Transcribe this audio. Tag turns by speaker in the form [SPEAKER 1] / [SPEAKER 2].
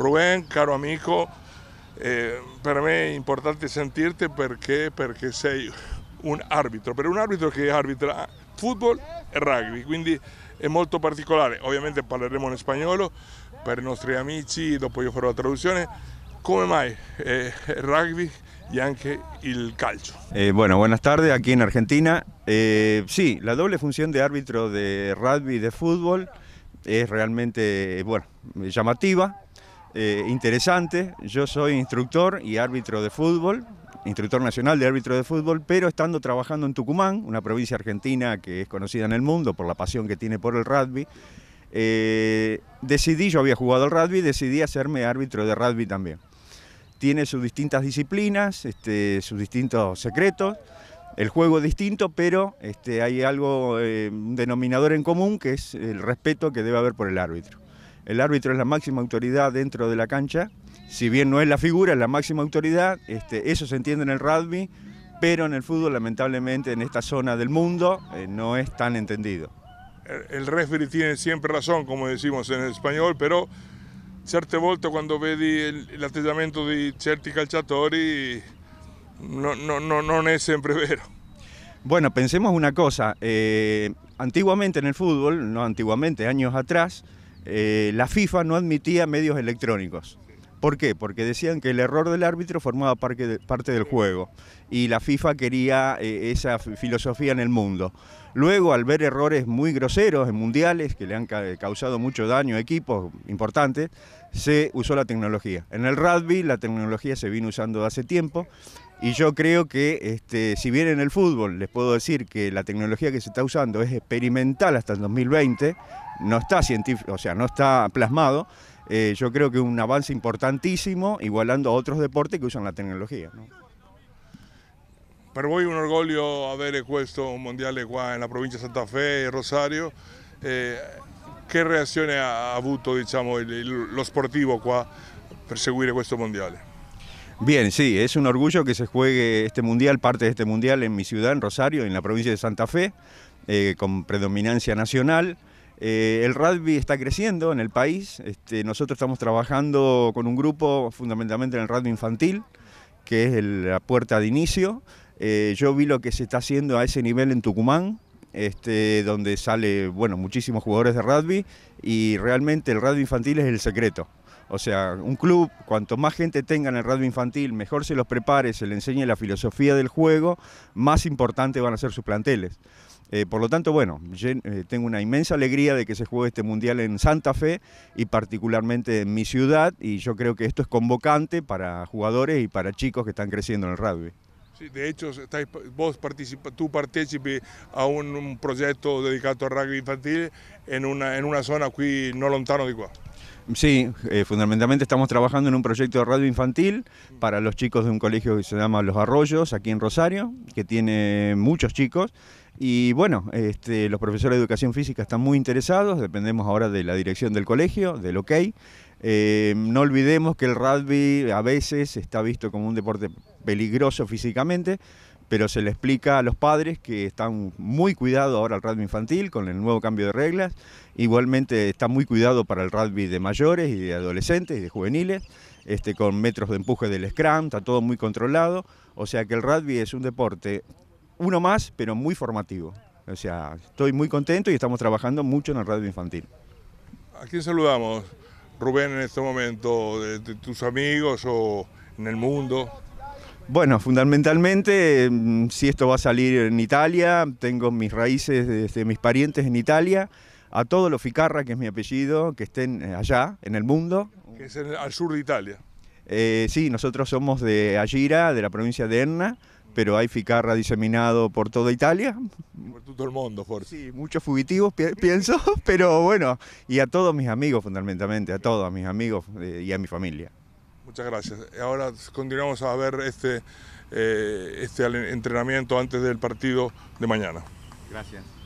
[SPEAKER 1] Rubén, caro amigo, eh, para mí me importante sentirte porque eres un árbitro, pero un árbitro que arbitra fútbol y rugby, quindi es molto particular, obviamente hablaremos en español, per nuestros amigos, después yo haré la traducción, Come es eh, rugby y anche el
[SPEAKER 2] calcio? Eh, bueno, buenas tardes aquí en Argentina. sí, la doble función de árbitro de rugby y de fútbol es realmente, llamativa eh, interesante. Yo soy instructor y árbitro de fútbol, instructor nacional de árbitro de fútbol, pero estando trabajando en Tucumán, una provincia argentina que es conocida en el mundo por la pasión que tiene por el rugby, eh, decidí, yo había jugado al rugby, decidí hacerme árbitro de rugby también. Tiene sus distintas disciplinas, este, sus distintos secretos, el juego es distinto, pero este, hay algo, eh, denominador en común que es el respeto que debe haber por el árbitro. El árbitro es la máxima autoridad dentro de la cancha, si bien no es la figura, es la máxima autoridad, este, eso se entiende en el rugby, pero en el fútbol lamentablemente en esta zona del mundo eh, no es tan entendido.
[SPEAKER 1] El, el tiene siempre razón, como decimos en español, pero certe volte cuando vedi el l'atteggiamento de certi calciatori no, no, no, vero.
[SPEAKER 2] Bueno, pensemos una cosa, eh, antiguamente en el fútbol, no antiguamente, años atrás, eh, la FIFA no admitía medios electrónicos. ¿Por qué? Porque decían que el error del árbitro formaba parte del juego y la FIFA quería eh, esa filosofía en el mundo. Luego, al ver errores muy groseros en mundiales que le han causado mucho daño a equipos importantes, se usó la tecnología. En el rugby la tecnología se vino usando hace tiempo y yo creo que, este, si bien en el fútbol les puedo decir que la tecnología que se está usando es experimental hasta el 2020, no está científico, o sea, no está plasmado, eh, yo creo que es un avance importantísimo igualando a otros deportes que usan la tecnología. ¿no?
[SPEAKER 1] voy un orgullo un orgoglio avere mundial en en la provincia de Santa Fe Rosario. Eh, ¿qué reacciones ha avuto digamos, lo sportivo qua per seguire questo
[SPEAKER 2] Bien, sí, es un orgullo que se juegue este mundial, parte de este mundial en mi ciudad, en Rosario, en la provincia de Santa Fe, eh, con predominancia nacional. Eh, el rugby está creciendo en el país. Este, nosotros estamos trabajando con un grupo fundamentalmente en el rugby infantil, que es la puerta de inicio. Eh, yo vi lo que se está haciendo a ese nivel en Tucumán, este, donde sale bueno, muchísimos jugadores de rugby y realmente el rugby infantil es el secreto. O sea, un club, cuanto más gente tenga en el radio infantil, mejor se los prepare, se le enseñe la filosofía del juego, más importante van a ser sus planteles. Eh, por lo tanto, bueno, yo, eh, tengo una inmensa alegría de que se juegue este Mundial en Santa Fe y particularmente en mi ciudad y yo creo que esto es convocante para jugadores y para chicos que están creciendo en el rugby.
[SPEAKER 1] Sí, de hecho, vos tú participas a un, proyecto dedicado al rugby infantil en una, zona aquí no lontano de Cuba.
[SPEAKER 2] Sí, eh, fundamentalmente estamos trabajando en un proyecto de radio infantil para los chicos de un colegio que se llama Los Arroyos, aquí en Rosario, que tiene muchos chicos. Y bueno, este, los profesores de educación física están muy interesados, dependemos ahora de la dirección del colegio, del OK. Eh, no olvidemos que el rugby a veces está visto como un deporte peligroso físicamente, pero se le explica a los padres que están muy cuidados ahora el rugby infantil con el nuevo cambio de reglas, igualmente está muy cuidado para el rugby de mayores y de adolescentes y de juveniles, este, con metros de empuje del scrum, está todo muy controlado, o sea que el rugby es un deporte, uno más, pero muy formativo. O sea, estoy muy contento y estamos trabajando mucho en el rugby infantil.
[SPEAKER 1] ¿A quién saludamos, Rubén, en este momento? de tus amigos o en el mundo?
[SPEAKER 2] Bueno, fundamentalmente, mm, si esto va a salir en Italia, tengo mis raíces desde este, mis parientes en Italia, a todos los Ficarra, que es mi apellido, que estén eh, allá, en el mundo.
[SPEAKER 1] Que es el, al sur de Italia.
[SPEAKER 2] Eh, sí, nosotros somos de Agira, de la provincia de Enna, pero hay Ficarra diseminado por toda Italia. Por todo el mundo, Jorge. Sí, muchos fugitivos, pienso, pero bueno, y a todos mis amigos fundamentalmente, a todos mis amigos eh, y a mi familia.
[SPEAKER 1] Muchas gracias. Ahora continuamos a ver este, eh, este entrenamiento antes del partido de mañana.
[SPEAKER 2] Gracias.